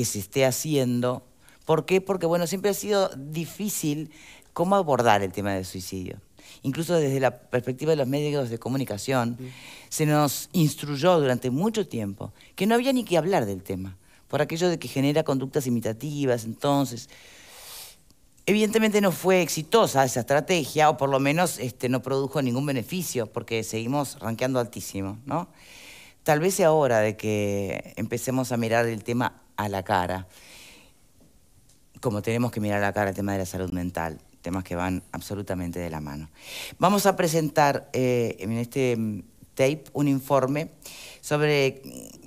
que se esté haciendo. ¿Por qué? Porque bueno, siempre ha sido difícil cómo abordar el tema del suicidio. Incluso desde la perspectiva de los medios de comunicación, se nos instruyó durante mucho tiempo que no había ni que hablar del tema, por aquello de que genera conductas imitativas, entonces. Evidentemente no fue exitosa esa estrategia, o por lo menos este, no produjo ningún beneficio, porque seguimos rankeando altísimo, ¿no? Tal vez sea hora de que empecemos a mirar el tema a la cara, como tenemos que mirar a la cara el tema de la salud mental, temas que van absolutamente de la mano. Vamos a presentar eh, en este mm, tape un informe sobre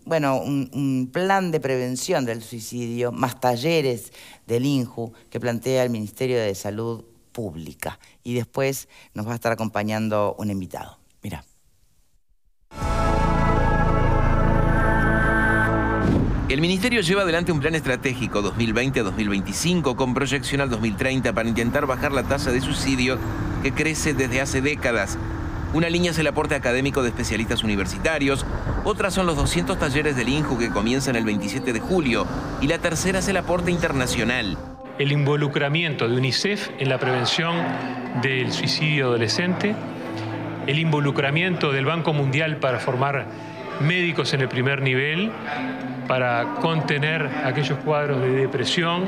bueno, un, un, plan de prevención del suicidio, más talleres del INJU que plantea el Ministerio de Salud Pública. Y después nos va a estar acompañando un invitado. Mira. El Ministerio lleva adelante un plan estratégico 2020-2025 con proyección al 2030 para intentar bajar la tasa de suicidio que crece desde hace décadas. Una línea es el aporte académico de especialistas universitarios, otra son los 200 talleres del INJU que comienzan el 27 de julio y la tercera es el aporte internacional. El involucramiento de UNICEF en la prevención del suicidio adolescente, el involucramiento del Banco Mundial para formar médicos en el primer nivel, para contener aquellos cuadros de depresión,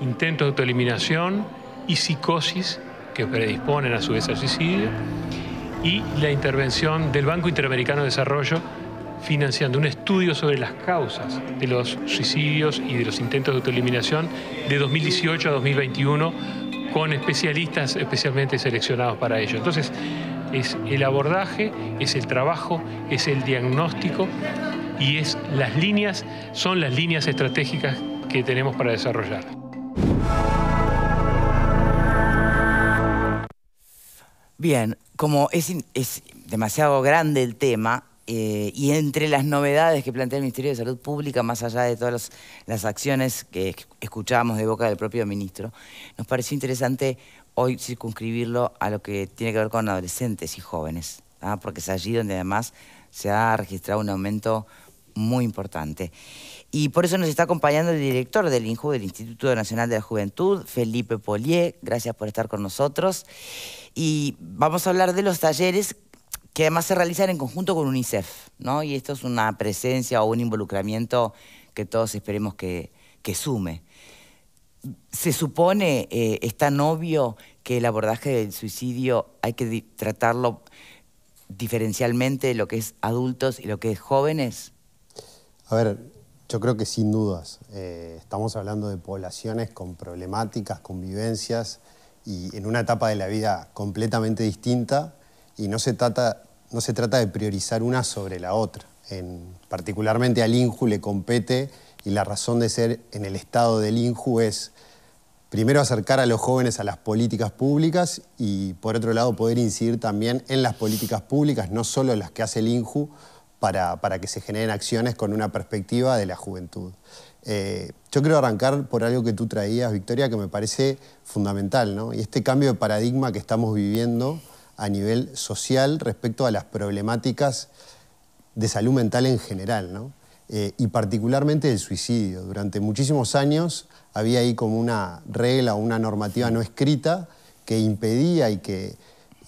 intentos de autoeliminación y psicosis que predisponen a su vez al suicidio, y la intervención del Banco Interamericano de Desarrollo financiando un estudio sobre las causas de los suicidios y de los intentos de autoeliminación de 2018 a 2021 con especialistas especialmente seleccionados para ello. Entonces, es el abordaje, es el trabajo, es el diagnóstico y es, las líneas son las líneas estratégicas que tenemos para desarrollar. Bien, como es, demasiado grande el tema, eh, y entre las novedades que plantea el Ministerio de Salud Pública, más allá de todas las, acciones que escuchábamos de boca del propio ministro, nos pareció interesante hoy circunscribirlo a lo que tiene que ver con adolescentes y jóvenes, ¿ah? porque es allí donde además se ha registrado un aumento muy importante. Y por eso nos está acompañando el director del INJU, del Instituto Nacional de la Juventud, Felipe Polier. Gracias por estar con nosotros. Y vamos a hablar de los talleres que además se realizan en conjunto con UNICEF, ¿no? Y esto es una presencia o un involucramiento que todos esperemos que, sume. ¿Se supone, eh, es tan obvio que el abordaje del suicidio hay que tratarlo diferencialmente de lo que es adultos y lo que es jóvenes? A ver, yo creo que sin dudas, eh, estamos hablando de poblaciones con problemáticas, convivencias y en una etapa de la vida completamente distinta y no se trata, no se trata de priorizar una sobre la otra. En, particularmente al INJU le compete y la razón de ser en el estado del INJU es primero acercar a los jóvenes a las políticas públicas y por otro lado poder incidir también en las políticas públicas, no solo las que hace el INJU para, que se generen acciones con una perspectiva de la juventud. Eh, yo quiero arrancar por algo que tú traías, Victoria, que me parece fundamental, Y este cambio de paradigma que estamos viviendo a nivel social respecto a las problemáticas de salud mental en general, eh, y particularmente el suicidio. Durante muchísimos años había ahí como una regla o una normativa no escrita que impedía y que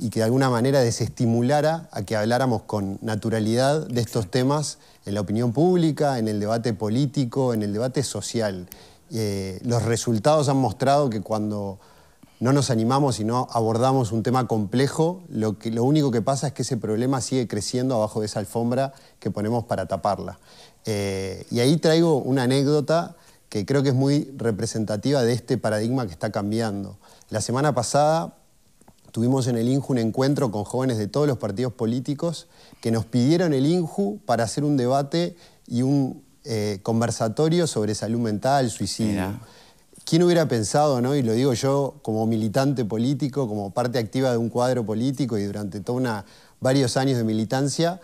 y que de alguna manera desestimulara a que habláramos con naturalidad de estos temas en la opinión pública, en el debate político, en el debate social. Eh, los resultados han mostrado que cuando no nos animamos y no abordamos un tema complejo, lo, único que pasa es que ese problema sigue creciendo abajo de esa alfombra que ponemos para taparla. Eh, y ahí traigo una anécdota que creo que es muy representativa de este paradigma que está cambiando. La semana pasada Tuvimos en el INJU un encuentro con jóvenes de todos los partidos políticos que nos pidieron el INJU para hacer un debate y un eh, conversatorio sobre salud mental, suicidio. ¿Quién hubiera pensado, no? y lo digo yo como militante político, como parte activa de un cuadro político y durante toda una, varios años de militancia,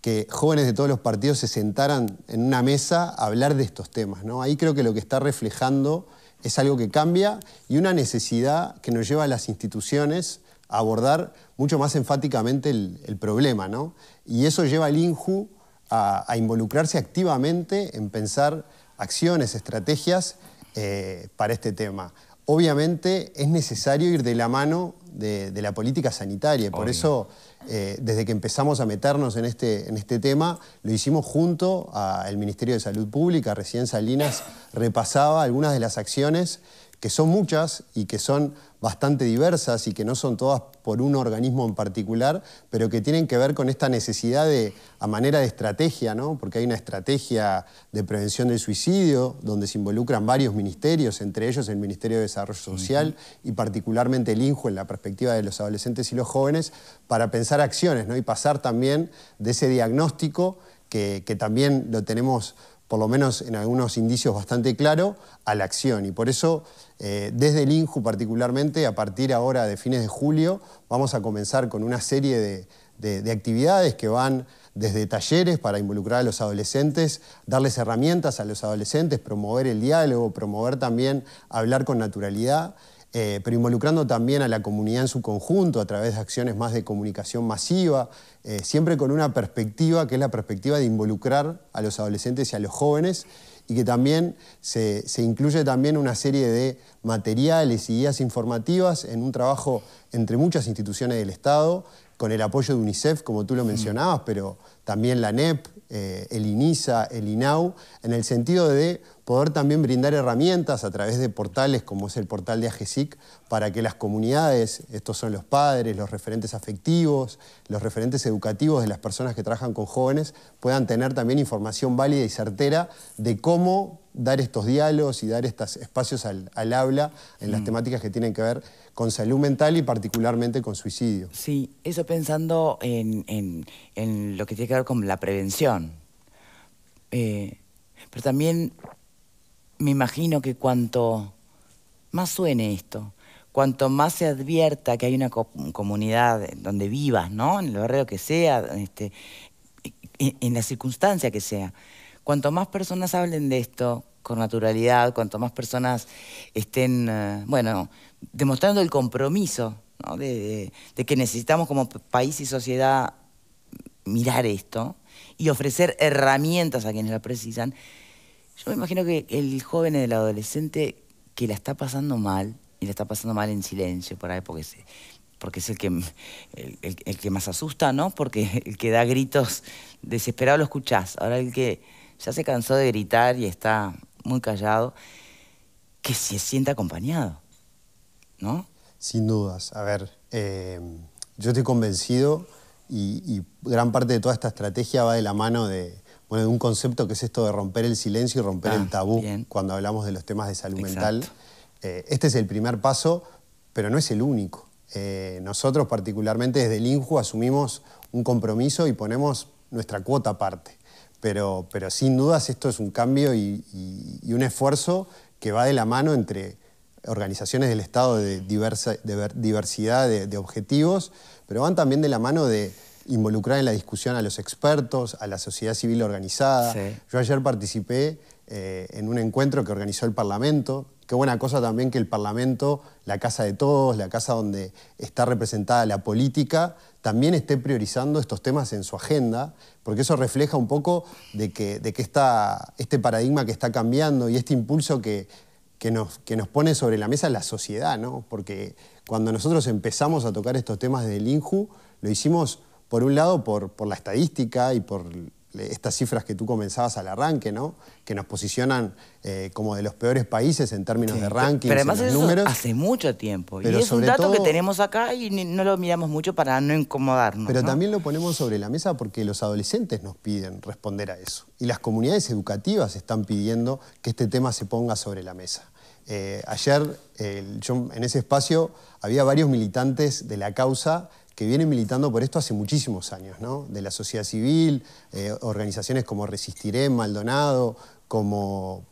que jóvenes de todos los partidos se sentaran en una mesa a hablar de estos temas. ¿no? Ahí creo que lo que está reflejando es algo que cambia y una necesidad que nos lleva a las instituciones abordar mucho más enfáticamente el, problema, ¿no? Y eso lleva al INJU a, involucrarse activamente en pensar acciones, estrategias eh, para este tema. Obviamente es necesario ir de la mano de, la política sanitaria, por eso eh, desde que empezamos a meternos en este, en este tema, lo hicimos junto al Ministerio de Salud Pública, recién Salinas repasaba algunas de las acciones que son muchas y que son bastante diversas y que no son todas por un organismo en particular, pero que tienen que ver con esta necesidad de, a manera de estrategia, ¿no? porque hay una estrategia de prevención del suicidio, donde se involucran varios ministerios, entre ellos el Ministerio de Desarrollo Social y particularmente el INJU en la perspectiva de los adolescentes y los jóvenes, para pensar acciones ¿no? y pasar también de ese diagnóstico que también lo tenemos por lo menos en algunos indicios bastante claro, a la acción. Y por eso, eh, desde el INJU particularmente, a partir ahora de fines de julio, vamos a comenzar con una serie de actividades que van desde talleres para involucrar a los adolescentes, darles herramientas a los adolescentes, promover el diálogo, promover también hablar con naturalidad. Eh, pero involucrando también a la comunidad en su conjunto a través de acciones más de comunicación masiva, eh, siempre con una perspectiva que es la perspectiva de involucrar a los adolescentes y a los jóvenes y que también se, se incluye también una serie de materiales y guías informativas en un trabajo entre muchas instituciones del Estado, con el apoyo de UNICEF, como tú lo mm. mencionabas, pero también la NEP, eh, el INISA, el INAU, en el sentido de poder también brindar herramientas a través de portales como es el portal de AGESIC para que las comunidades, estos son los padres, los referentes afectivos, los referentes educativos de las personas que trabajan con jóvenes, puedan tener también información válida y certera de cómo dar estos diálogos y dar estos espacios al, habla en las mm. temáticas que tienen que ver con salud mental y particularmente con suicidio. Sí, eso pensando en, en lo que tiene que con la prevención. Eh, pero también me imagino que cuanto más suene esto, cuanto más se advierta que hay una comunidad donde vivas, ¿no? En el barrio que sea, este, en, la circunstancia que sea, cuanto más personas hablen de esto con naturalidad, cuanto más personas estén, eh, bueno, demostrando el compromiso de que necesitamos como país y sociedad mirar esto y ofrecer herramientas a quienes la precisan. Yo me imagino que el joven, el adolescente que la está pasando mal, y la está pasando mal en silencio por ahí, porque es, el, que, el, que más asusta, ¿no? Porque el que da gritos desesperado lo escuchás. Ahora el que ya se cansó de gritar y está muy callado, que se sienta acompañado, ¿no? Sin dudas. A ver, eh, yo estoy convencido y, gran parte de toda esta estrategia va de la mano de, un concepto que es esto de romper el silencio y romper el ah, tabú cuando hablamos de los temas de salud mental. Eh, este es el primer paso, pero no es el único. Eh, nosotros particularmente desde el INJU asumimos un compromiso y ponemos nuestra cuota aparte. Pero, pero sin dudas esto es un cambio y, un esfuerzo que va de la mano entre organizaciones del Estado de diversidad de objetivos, pero van también de la mano de involucrar en la discusión a los expertos, a la sociedad civil organizada. Yo ayer participé eh, en un encuentro que organizó el Parlamento. Qué buena cosa también que el Parlamento, la casa de todos, la casa donde está representada la política, también esté priorizando estos temas en su agenda, porque eso refleja un poco de que, de que este paradigma que está cambiando y este impulso que, que nos, pone sobre la mesa la sociedad, ¿no? Porque cuando nosotros empezamos a tocar estos temas del INJU, lo hicimos, por un lado, por, la estadística y por estas cifras que tú comenzabas al arranque, ¿no? Que nos posicionan eh, como de los peores países en términos de ranking pero además números. Hace mucho tiempo. y es un dato que tenemos acá y no lo miramos mucho para no incomodarnos. Pero también lo ponemos sobre la mesa porque los adolescentes nos piden responder a eso. Y las comunidades educativas están pidiendo que este tema se ponga sobre la mesa. Eh, ayer, en ese espacio, había varios militantes de la causa que vienen militando por esto hace muchísimos años, ¿no? De la sociedad civil, eh, organizaciones como Resistiré, Maldonado, como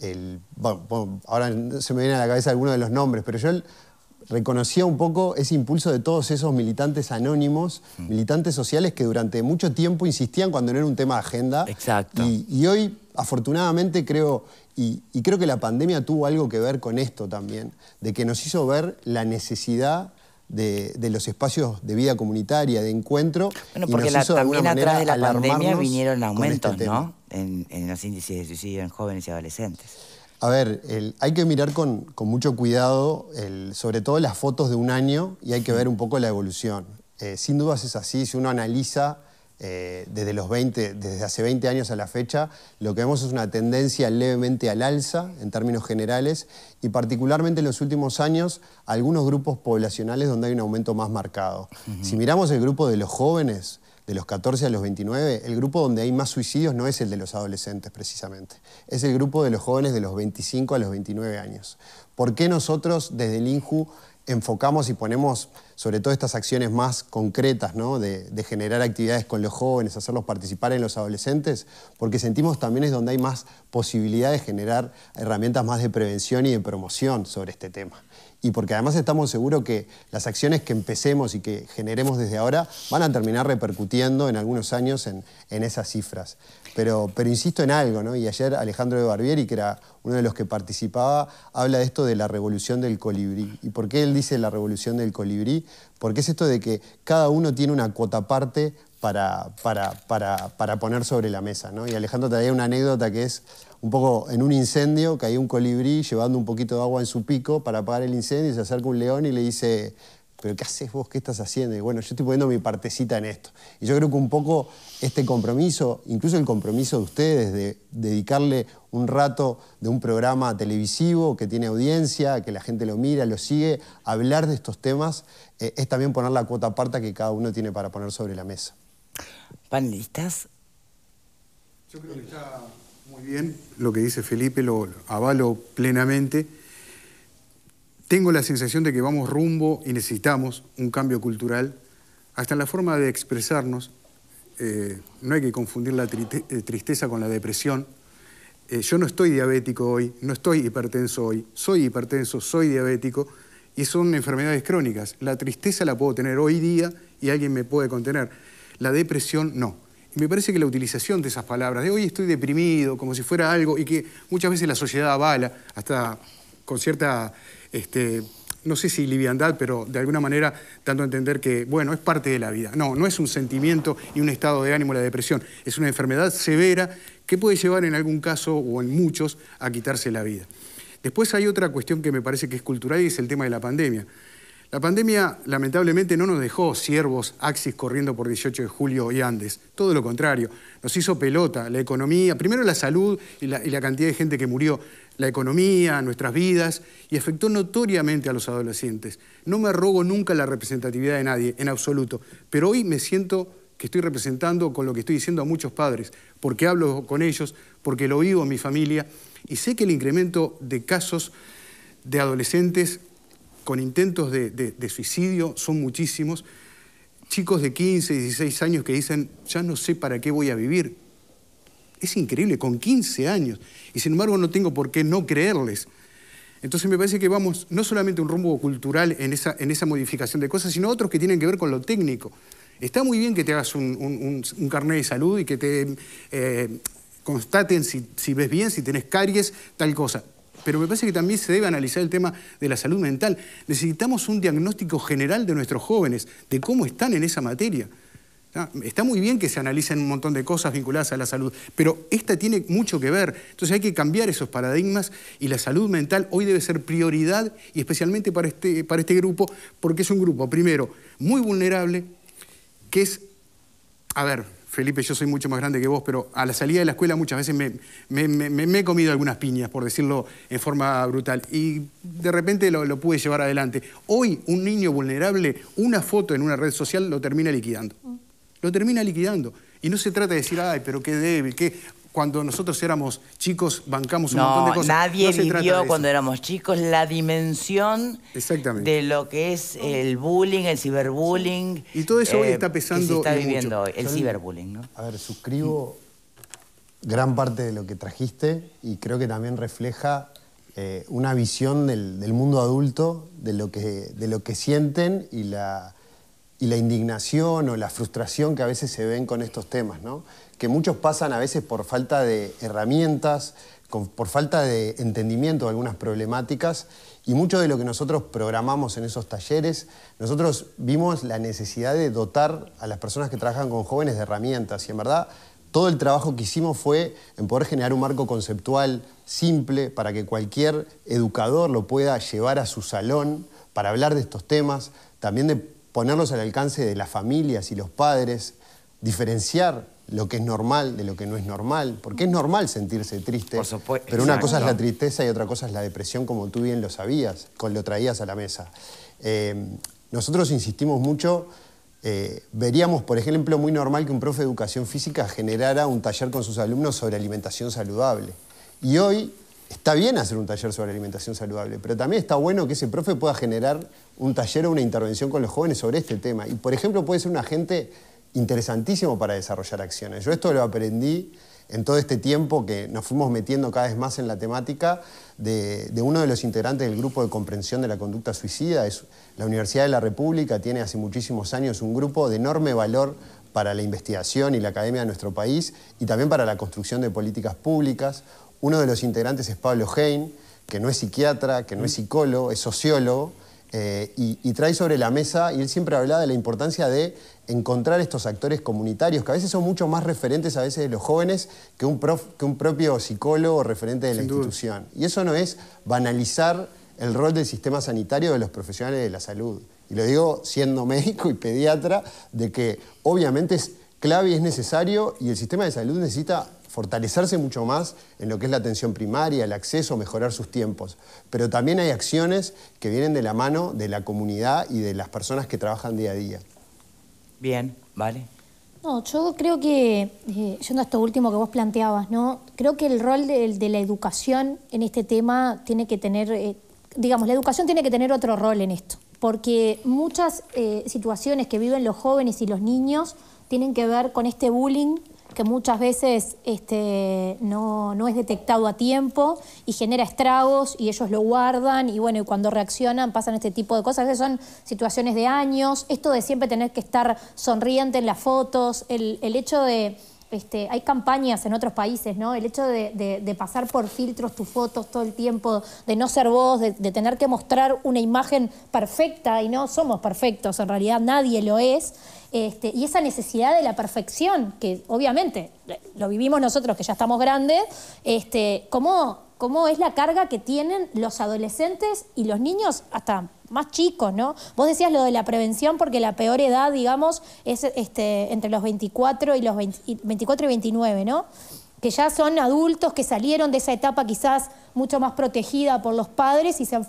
el. Bueno, ahora se me viene a la cabeza alguno de los nombres, pero yo reconocía un poco ese impulso de todos esos militantes anónimos, mm. militantes sociales que durante mucho tiempo insistían cuando no era un tema de agenda. Exacto. y hoy, afortunadamente, creo, y, creo que la pandemia tuvo algo que ver con esto también, de que nos hizo ver la necesidad de, los espacios de vida comunitaria, de encuentro. Bueno, porque nos hizo también atrás de la pandemia vinieron aumentos, este ¿no? En, los índices de suicidio en jóvenes y adolescentes. A ver, hay que mirar con, mucho cuidado, sobre todo las fotos de un año, y hay que ver un poco la evolución. Eh, sin dudas es así, si uno analiza eh, desde, los 20, desde hace 20 años a la fecha, lo que vemos es una tendencia levemente al alza en términos generales y particularmente en los últimos años algunos grupos poblacionales donde hay un aumento más marcado. Si miramos el grupo de los jóvenes, de los 14 a los 29, el grupo donde hay más suicidios no es el de los adolescentes precisamente, es el grupo de los jóvenes de los 25 a los 29 años. ¿Por qué nosotros desde el INJU enfocamos y ponemos sobre todo estas acciones más concretas, ¿no? de, de, generar actividades con los jóvenes, hacerlos participar en los adolescentes, porque sentimos también es donde hay más posibilidad de generar herramientas más de prevención y de promoción sobre este tema y porque además estamos seguros que las acciones que empecemos y que generemos desde ahora van a terminar repercutiendo en algunos años en, esas cifras. Pero, pero insisto en algo, ¿no? y ayer Alejandro de Barbieri, que era uno de los que participaba, habla de esto de la revolución del colibrí. ¿Y por qué él dice la revolución del colibrí? Porque es esto de que cada uno tiene una cuota parte para, para, poner sobre la mesa. ¿no? Y Alejandro te traía una anécdota que es un poco en un incendio, que hay un colibrí llevando un poquito de agua en su pico para apagar el incendio y se acerca un león y le dice, pero ¿qué haces vos? ¿Qué estás haciendo? Y bueno, yo estoy poniendo mi partecita en esto. Y yo creo que un poco este compromiso, incluso el compromiso de ustedes de dedicarle un rato de un programa televisivo que tiene audiencia, que la gente lo mira, lo sigue, hablar de estos temas, eh, es también poner la cuota aparta que cada uno tiene para poner sobre la mesa panelistas. Yo creo que está muy bien lo que dice Felipe, lo avalo plenamente. Tengo la sensación de que vamos rumbo y necesitamos un cambio cultural, hasta en la forma de expresarnos. Eh, no hay que confundir la eh, tristeza con la depresión. Eh, yo no estoy diabético hoy, no estoy hipertenso hoy, soy hipertenso, soy diabético y son enfermedades crónicas. La tristeza la puedo tener hoy día y alguien me puede contener la depresión no. Y me parece que la utilización de esas palabras, de hoy estoy deprimido, como si fuera algo, y que muchas veces la sociedad avala, hasta con cierta, este, no sé si liviandad, pero de alguna manera dando a entender que, bueno, es parte de la vida. No, no es un sentimiento y un estado de ánimo la depresión, es una enfermedad severa que puede llevar en algún caso o en muchos a quitarse la vida. Después hay otra cuestión que me parece que es cultural y es el tema de la pandemia. La pandemia lamentablemente no nos dejó siervos, Axis corriendo por 18 de julio y Andes. Todo lo contrario, nos hizo pelota la economía, primero la salud y la, cantidad de gente que murió, la economía, nuestras vidas, y afectó notoriamente a los adolescentes. No me arrogo nunca la representatividad de nadie, en absoluto, pero hoy me siento que estoy representando con lo que estoy diciendo a muchos padres, porque hablo con ellos, porque lo vivo en mi familia, y sé que el incremento de casos de adolescentes con intentos de, suicidio, son muchísimos. Chicos de 15, 16 años que dicen, ya no sé para qué voy a vivir. Es increíble, con 15 años. Y sin embargo no tengo por qué no creerles. Entonces me parece que vamos no solamente un rumbo cultural en esa, en esa modificación de cosas, sino otros que tienen que ver con lo técnico. Está muy bien que te hagas un, carnet de salud y que te eh, constaten si, si ves bien, si tenés caries, tal cosa pero me parece que también se debe analizar el tema de la salud mental. Necesitamos un diagnóstico general de nuestros jóvenes, de cómo están en esa materia. Está muy bien que se analicen un montón de cosas vinculadas a la salud, pero esta tiene mucho que ver. Entonces hay que cambiar esos paradigmas y la salud mental hoy debe ser prioridad y especialmente para este, para este grupo, porque es un grupo, primero, muy vulnerable, que es, a ver, Felipe, yo soy mucho más grande que vos, pero a la salida de la escuela muchas veces me, he comido algunas piñas, por decirlo en forma brutal, y de repente lo, lo, pude llevar adelante. Hoy un niño vulnerable, una foto en una red social lo termina liquidando. Lo termina liquidando. Y no se trata de decir, ay, pero qué débil, qué cuando nosotros éramos chicos bancamos un montón de cosas. Nadie vivió cuando éramos chicos la dimensión de lo que es el bullying, el ciberbullying. Y todo eso hoy eh, está pesando. se está viviendo el ciberbullying. A ver, suscribo gran parte de lo que trajiste y creo que también refleja eh, una visión del, mundo adulto, de lo que, sienten y la, y la indignación o la frustración que a veces se ven con estos temas, ¿no? que muchos pasan a veces por falta de herramientas, por falta de entendimiento de algunas problemáticas y mucho de lo que nosotros programamos en esos talleres, nosotros vimos la necesidad de dotar a las personas que trabajan con jóvenes de herramientas y en verdad todo el trabajo que hicimos fue en poder generar un marco conceptual simple para que cualquier educador lo pueda llevar a su salón para hablar de estos temas, también de ponerlos al alcance de las familias y los padres, diferenciar lo que es normal de lo que no es normal, porque es normal sentirse triste, pero una cosa es la tristeza y otra cosa es la depresión, como tú bien lo sabías, lo traías a la mesa. Eh, nosotros insistimos mucho, eh, veríamos, por ejemplo, muy normal que un profe de educación física generara un taller con sus alumnos sobre alimentación saludable. Y hoy está bien hacer un taller sobre alimentación saludable, pero también está bueno que ese profe pueda generar un taller o una intervención con los jóvenes sobre este tema. Y, por ejemplo, puede ser un agente interesantísimo para desarrollar acciones. Yo esto lo aprendí en todo este tiempo que nos fuimos metiendo cada vez más en la temática de, uno de los integrantes del grupo de comprensión de la conducta suicida. Es, la Universidad de la República tiene hace muchísimos años un grupo de enorme valor para la investigación y la academia de nuestro país y también para la construcción de políticas públicas. Uno de los integrantes es Pablo Hein, que no es psiquiatra, que no es psicólogo, es sociólogo. Eh, y, trae sobre la mesa, y él siempre hablaba de la importancia de encontrar estos actores comunitarios, que a veces son mucho más referentes a veces de los jóvenes que un, que un propio psicólogo referente de la institución. Y eso no es banalizar el rol del sistema sanitario de los profesionales de la salud. Y lo digo siendo médico y pediatra, de que obviamente es clave y es necesario y el sistema de salud necesita fortalecerse mucho más en lo que es la atención primaria, el acceso, mejorar sus tiempos. Pero también hay acciones que vienen de la mano de la comunidad y de las personas que trabajan día a día. Bien, vale. No, yo creo que, eh, yendo a esto último que vos planteabas, ¿no? Creo que el rol de, la educación en este tema tiene que tener, eh, digamos, la educación tiene que tener otro rol en esto. Porque muchas eh, situaciones que viven los jóvenes y los niños tienen que ver con este bullying que muchas veces este, no, es detectado a tiempo y genera estragos y ellos lo guardan y bueno, y cuando reaccionan pasan este tipo de cosas. que son situaciones de años, esto de siempre tener que estar sonriente en las fotos, el, el hecho de... Este, hay campañas en otros países, ¿no? El hecho de, pasar por filtros tus fotos todo el tiempo, de no ser vos, de, tener que mostrar una imagen perfecta, y no somos perfectos, en realidad nadie lo es. Este, y esa necesidad de la perfección, que obviamente eh, lo vivimos nosotros que ya estamos grandes, este, ¿cómo, cómo es la carga que tienen los adolescentes y los niños hasta más chicos, ¿no? Vos decías lo de la prevención porque la peor edad, digamos, es este, entre los 24 y los 24 y 29, ¿no? Que ya son adultos que salieron de esa etapa quizás mucho más protegida por los padres y se han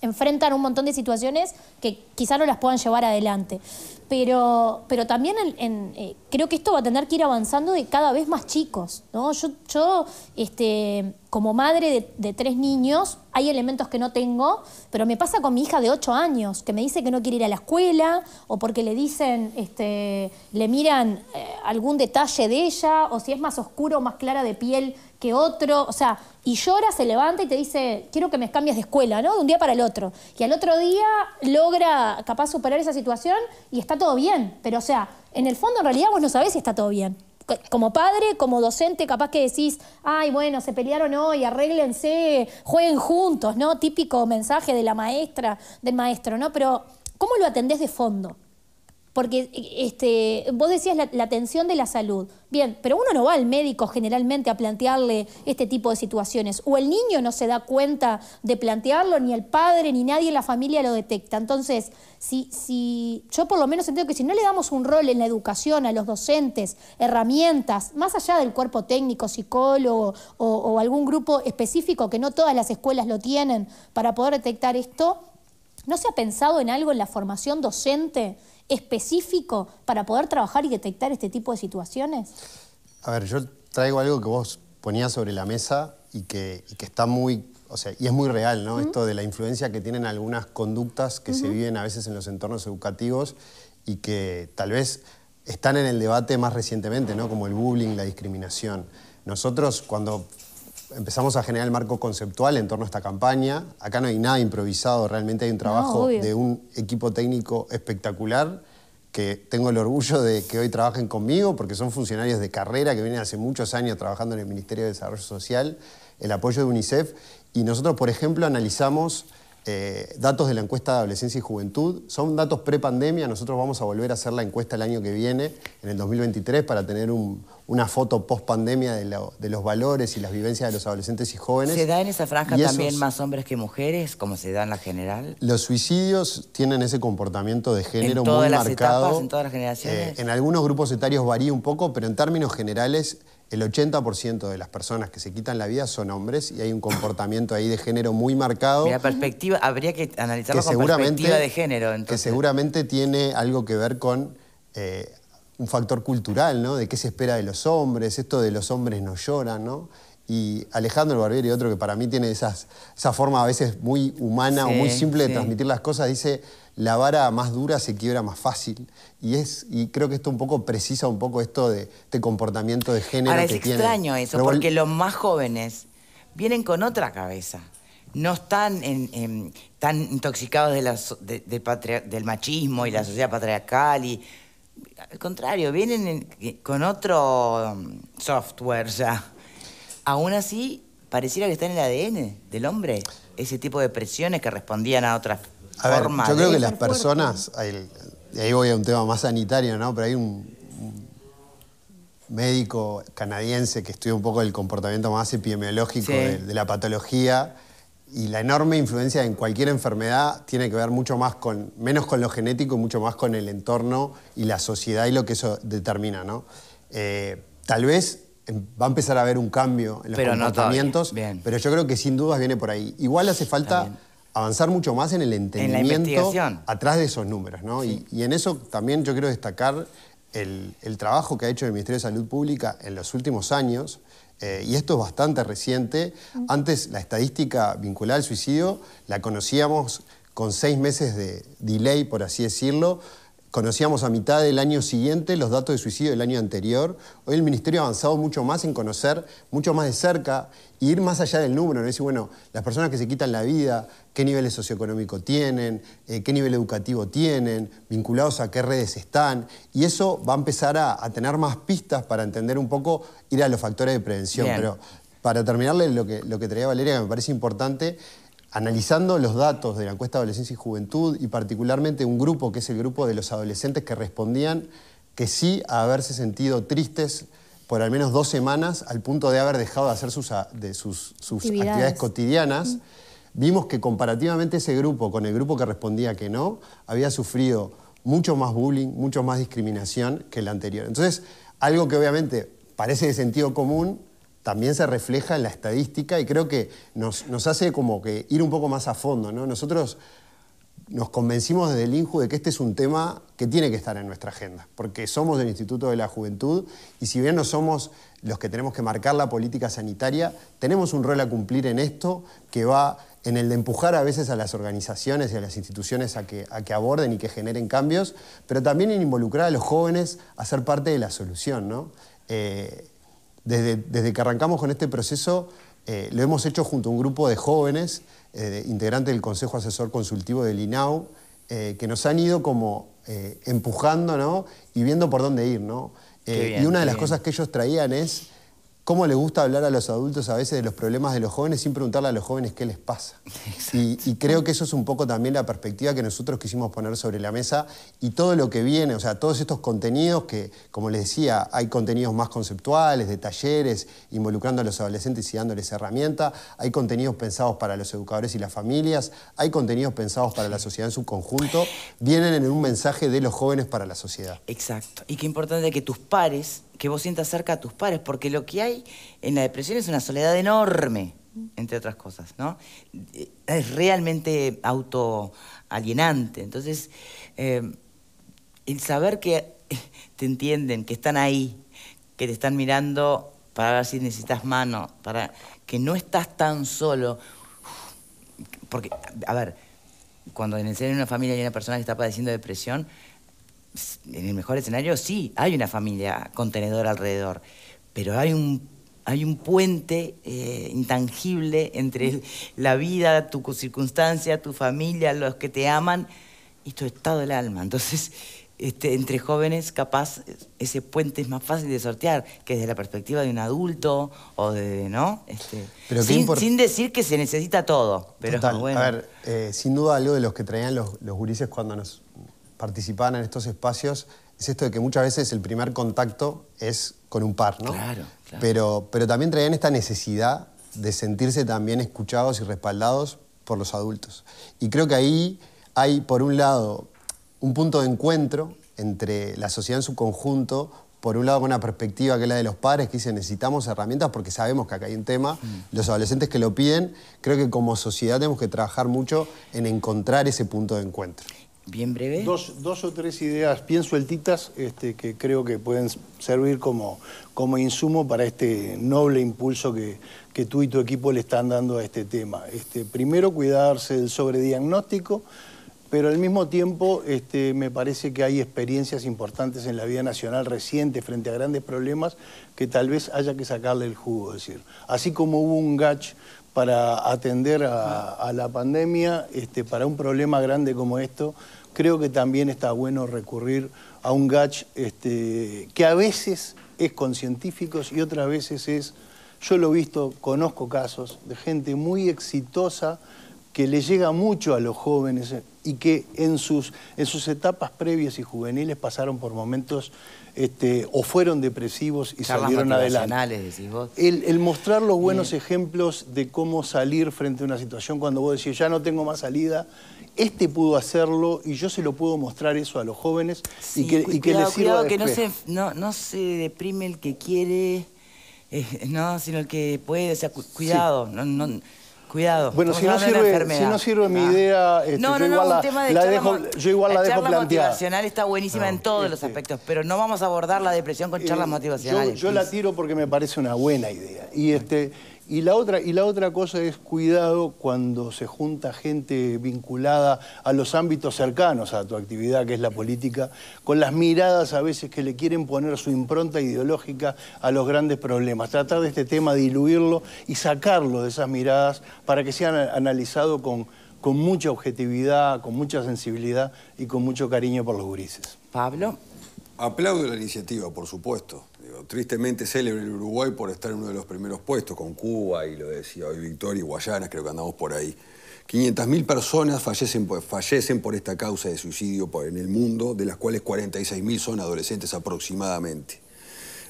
enfrentan un montón de situaciones que quizá no las puedan llevar adelante. Pero, pero también en, eh, creo que esto va a tener que ir avanzando de cada vez más chicos. ¿no? Yo, yo este, como madre de, tres niños, hay elementos que no tengo, pero me pasa con mi hija de ocho años, que me dice que no quiere ir a la escuela, o porque le dicen, este, le miran eh, algún detalle de ella, o si es más oscuro o más clara de piel que otro, o sea, y llora, se levanta y te dice, quiero que me cambies de escuela, ¿no? De un día para el otro. Y al otro día logra capaz superar esa situación y está todo bien, pero o sea, en el fondo en realidad vos no sabés si está todo bien como padre, como docente, capaz que decís, ay, bueno, se pelearon hoy, arréglense, jueguen juntos, ¿no? Típico mensaje de la maestra, del maestro, ¿no? Pero, ¿cómo lo atendés de fondo? Porque e, este, vos decías la, atención de la salud. Bien, pero uno no va al médico generalmente a plantearle este tipo de situaciones. O el niño no se da cuenta de plantearlo, ni el padre, ni nadie en la familia lo detecta. Entonces, si, yo por lo menos entiendo que si no le damos un rol en la educación a los docentes, herramientas, más allá del cuerpo técnico, psicólogo o algún grupo específico que no todas las escuelas lo tienen para poder detectar esto, ¿no se ha pensado en algo en la formación docente? específico para poder trabajar y detectar este tipo de situaciones? A ver, yo traigo algo que vos ponías sobre la mesa y que, está muy o sea, y es muy real, ¿no? Esto de la influencia que tienen algunas conductas que se viven a veces en los entornos educativos y que tal vez están en el debate más recientemente, ¿no? Como el bullying, la discriminación. Nosotros cuando empezamos a generar el marco conceptual en torno a esta campaña. Acá no hay nada improvisado, realmente hay un trabajo de un equipo técnico espectacular que tengo el orgullo de que hoy trabajen conmigo porque son funcionarios de carrera que vienen hace muchos años trabajando en el Ministerio de Desarrollo Social, el apoyo de UNICEF y nosotros, por ejemplo, analizamos eh, datos de la encuesta de adolescencia y juventud. Son datos pre-pandemia, nosotros vamos a volver a hacer la encuesta el año que viene, en el 2023, para tener una foto post-pandemia de, los valores y las vivencias de los adolescentes y jóvenes. ¿Se da en esa franja también más hombres que mujeres, como se da en la general? Los suicidios tienen ese comportamiento de género ¿En todas las marcado. Etapas, en todas las generaciones. Eh, en algunos grupos etarios varía un poco, pero en términos generales el 80% de las personas que se quitan la vida son hombres y hay un comportamiento ahí de género muy marcado. La perspectiva, habría que analizarlo que perspectiva de género. Que seguramente tiene algo que ver con eh, un factor cultural, ¿no? De qué se espera de los hombres, esto de los hombres no lloran, ¿no? Y Alejandro Barbieri, otro que para mí tiene esas, esa forma a veces muy humana o muy simple de transmitir las cosas, dice la vara más dura se quiebra más fácil. Y, es, y creo que esto un poco precisa un poco esto de este comportamiento de género. Ahora que es extraño eso, porque los más jóvenes vienen con otra cabeza. No están en, tan intoxicados del machismo y la sociedad patriarcal. Y, al contrario, vienen eh, con otro um, software ya. Aún así, pareciera que está en el ADN del hombre ese tipo de presiones que respondían a otras a ver, yo creo que las personas, ahí voy a un tema más sanitario, ¿no? Pero hay un, médico canadiense que estudia un poco el comportamiento más epidemiológico de, la patología y la enorme influencia en cualquier enfermedad tiene que ver mucho más con, menos con lo genético y mucho más con el entorno y la sociedad y lo que eso determina, ¿no? Eh, tal vez va a empezar a haber un cambio en los comportamientos, pero yo creo que sin dudas viene por ahí. Igual hace falta avanzar mucho más en el entendimiento atrás de esos números. Y, en eso también yo quiero destacar el, trabajo que ha hecho el Ministerio de Salud Pública en los últimos años, eh, y esto es bastante reciente. Antes la estadística vinculada al suicidio la conocíamos con seis meses de delay, por así decirlo, Conocíamos a mitad del año siguiente los datos de suicidio del año anterior. Hoy el Ministerio ha avanzado mucho más en conocer, mucho más de cerca, e ir más allá del número, no decir, bueno, las personas que se quitan la vida, qué niveles socioeconómico tienen, eh, qué nivel educativo tienen, vinculados a qué redes están. Y eso va a empezar a, tener más pistas para entender un poco, ir a los factores de prevención. Pero para terminarle lo que, lo que traía Valeria, que me parece importante, analizando los datos de la encuesta de adolescencia y juventud y particularmente un grupo que es el grupo de los adolescentes que respondían que sí a haberse sentido tristes por al menos dos semanas al punto de haber dejado de hacer sus, actividades. cotidianas, vimos que comparativamente ese grupo con el grupo que respondía que no, había sufrido mucho más bullying, mucho más discriminación que el anterior. Entonces, algo que obviamente parece de sentido común, también se refleja en la estadística y creo que nos, hace como que ir un poco más a fondo. ¿no? Nosotros nos convencimos desde el INJU de que este es un tema que tiene que estar en nuestra agenda, porque somos del Instituto de la Juventud y si bien no somos los que tenemos que marcar la política sanitaria, tenemos un rol a cumplir en esto que va en el de empujar a veces a las organizaciones y a las instituciones a que, aborden y que generen cambios, pero también en involucrar a los jóvenes a ser parte de la solución. ¿no? Eh, desde, que arrancamos con este proceso, eh, lo hemos hecho junto a un grupo de jóvenes, eh, integrantes del Consejo Asesor Consultivo del INAU, eh, que nos han ido como empujando y viendo por dónde ir. ¿no? y una de las cosas que ellos traían es cómo les gusta hablar a los adultos a veces de los problemas de los jóvenes sin preguntarle a los jóvenes qué les pasa. Y, y, creo que eso es un poco también la perspectiva que nosotros quisimos poner sobre la mesa y todo lo que viene, o sea, todos estos contenidos que, como les decía, hay contenidos más conceptuales, de talleres, involucrando a los adolescentes y dándoles herramientas, hay contenidos pensados para los educadores y las familias, hay contenidos pensados para la sociedad en su conjunto, vienen en un mensaje de los jóvenes para la sociedad. Exacto. Y qué importante que tus pares que vos sientas cerca a tus pares, porque lo que hay en la depresión es una soledad enorme, entre otras cosas, ¿no? Es realmente autoalienante. Entonces, eh, el saber que te entienden, que están ahí, que te están mirando para ver si necesitas mano, para que no estás tan solo, porque, a ver, cuando en el ser de una familia hay una persona que está padeciendo depresión, en el mejor escenario sí, hay una familia contenedora alrededor, pero hay un, hay un puente eh, intangible entre la vida, tu circunstancia, tu familia, los que te aman y tu estado del alma. Entonces, este, entre jóvenes, capaz ese puente es más fácil de sortear que desde la perspectiva de un adulto o de, ¿no? Este, sin, decir que se necesita todo. Pero Total. bueno. A ver, eh, sin duda algo de los que traían los, los gurises cuando nos participaban en estos espacios es esto de que muchas veces el primer contacto es con un par, ¿no? Claro, Pero, pero también traían esta necesidad de sentirse también escuchados y respaldados por los adultos. Y creo que ahí hay, por un lado, un punto de encuentro entre la sociedad en su conjunto, por un lado con una perspectiva que es la de los padres, que dicen necesitamos herramientas porque sabemos que acá hay un tema, mm. los adolescentes que lo piden, creo que como sociedad tenemos que trabajar mucho en encontrar ese punto de encuentro bien breve. Dos, o tres ideas bien sueltitas este, que creo que pueden servir como, como insumo para este noble impulso que, tú y tu equipo le están dando a este tema. Este, primero, cuidarse del sobrediagnóstico, pero al mismo tiempo este, me parece que hay experiencias importantes en la vida nacional reciente frente a grandes problemas que tal vez haya que sacarle el jugo. decir, así como hubo un gach para atender a, la pandemia, este, para un problema grande como esto, creo que también está bueno recurrir a un GACH este, que a veces es con científicos y otras veces es, yo lo he visto, conozco casos de gente muy exitosa que le llega mucho a los jóvenes eh, y que en sus, en sus etapas previas y juveniles pasaron por momentos este, o fueron depresivos y salieron adelante. El, mostrar los buenos ejemplos de cómo salir frente a una situación cuando vos decís, ya no tengo más salida, este pudo hacerlo y yo se lo puedo mostrar eso a los jóvenes y que, cuidado, les sirva cuidado que no se, deprime el que quiere, eh, no, sino el que puede, sea, cuidado, no, no cuidado. Bueno, si no, sirve, si no, sirve, mi idea, yo, igual la, de la dejo, la, La motivacional está buenísima en todos los este, aspectos, pero no vamos a abordar la depresión con eh, charlas motivacionales. Yo, yo la tiro porque me parece una buena idea. Y este y la, otra, y la otra cosa es cuidado cuando se junta gente vinculada a los ámbitos cercanos a tu actividad, que es la política, con las miradas a veces que le quieren poner su impronta ideológica a los grandes problemas. Tratar de este tema, diluirlo y sacarlo de esas miradas para que sean analizado con, con mucha objetividad, con mucha sensibilidad y con mucho cariño por los gurises. Pablo. Aplaudo la iniciativa, por supuesto. tristemente célebre el Uruguay por estar en uno de los primeros puestos, con Cuba y lo decía hoy Victoria y Guayana, creo que andamos por ahí. 500.000 personas fallecen, fallecen por esta causa de suicidio en el mundo, de las cuales 46.000 son adolescentes aproximadamente.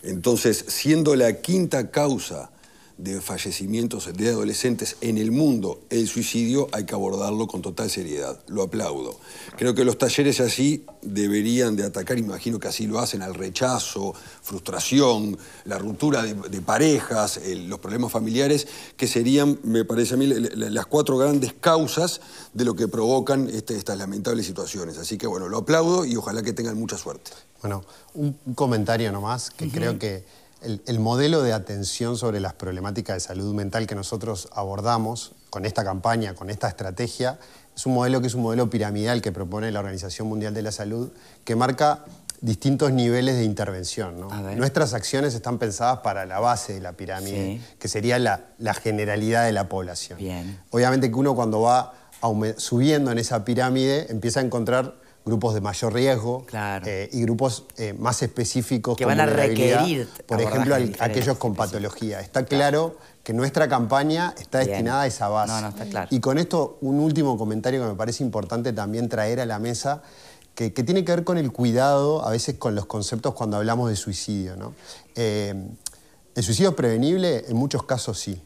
Entonces, siendo la quinta causa de fallecimientos de adolescentes en el mundo, el suicidio, hay que abordarlo con total seriedad. Lo aplaudo. Creo que los talleres así deberían de atacar, imagino que así lo hacen, al rechazo, frustración, la ruptura de, parejas, los problemas familiares, que serían, me parece a mí, las cuatro grandes causas de lo que provocan este, estas lamentables situaciones. Así que bueno, lo aplaudo y ojalá que tengan mucha suerte. Bueno, un comentario nomás, que creo que el, modelo de atención sobre las problemáticas de salud mental que nosotros abordamos con esta campaña, con esta estrategia, es un modelo que es un modelo piramidal que propone la Organización Mundial de la Salud, que marca distintos niveles de intervención. Nuestras acciones están pensadas para la base de la pirámide, que sería la, generalidad de la población. Obviamente que uno cuando va subiendo en esa pirámide empieza a encontrar grupos de mayor riesgo eh, y grupos eh, más específicos que van a requerir, por ejemplo, aquellos con patología. Está claro, que nuestra campaña está destinada a esa base. Y con esto un último comentario que me parece importante también traer a la mesa. Que, tiene que ver con el cuidado, a veces con los conceptos cuando hablamos de suicidio. Eh, el suicidio es prevenible, en muchos casos sí,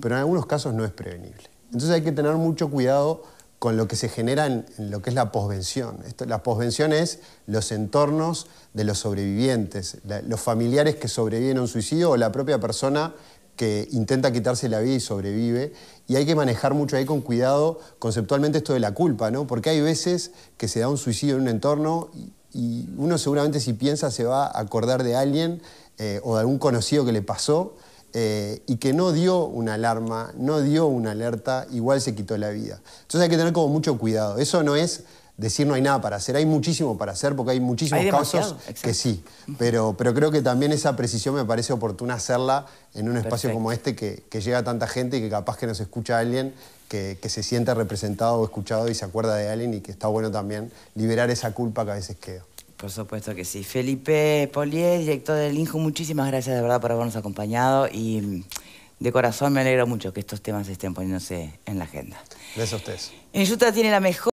pero en algunos casos no es prevenible. Entonces hay que tener mucho cuidado con lo que se genera en, lo que es la posvención. la posvención es los entornos de los sobrevivientes, los familiares que sobreviven a un suicidio o la propia persona que intenta quitarse la vida y sobrevive. Y hay que manejar mucho ahí con cuidado conceptualmente esto de la culpa, ¿no? Porque hay veces que se da un suicidio en un entorno y, uno seguramente si piensa se va a acordar de alguien eh, o de algún conocido que le pasó eh, y que no dio una alarma, no dio una alerta, igual se quitó la vida. Entonces hay que tener como mucho cuidado. Eso no es decir no hay nada para hacer, hay muchísimo para hacer porque hay muchísimos casos que sí, pero, pero creo que también esa precisión me parece oportuna hacerla en un espacio como este que, llega tanta gente y que capaz que nos escucha alguien que, que se siente representado o escuchado y se acuerda de alguien y que está bueno también liberar esa culpa que a veces queda. Por supuesto que sí. Felipe Polié, director del INJU, muchísimas gracias de verdad por habernos acompañado y mm, de corazón me alegro mucho que estos temas estén poniéndose en la agenda. Gracias a ustedes. En tiene la mejor...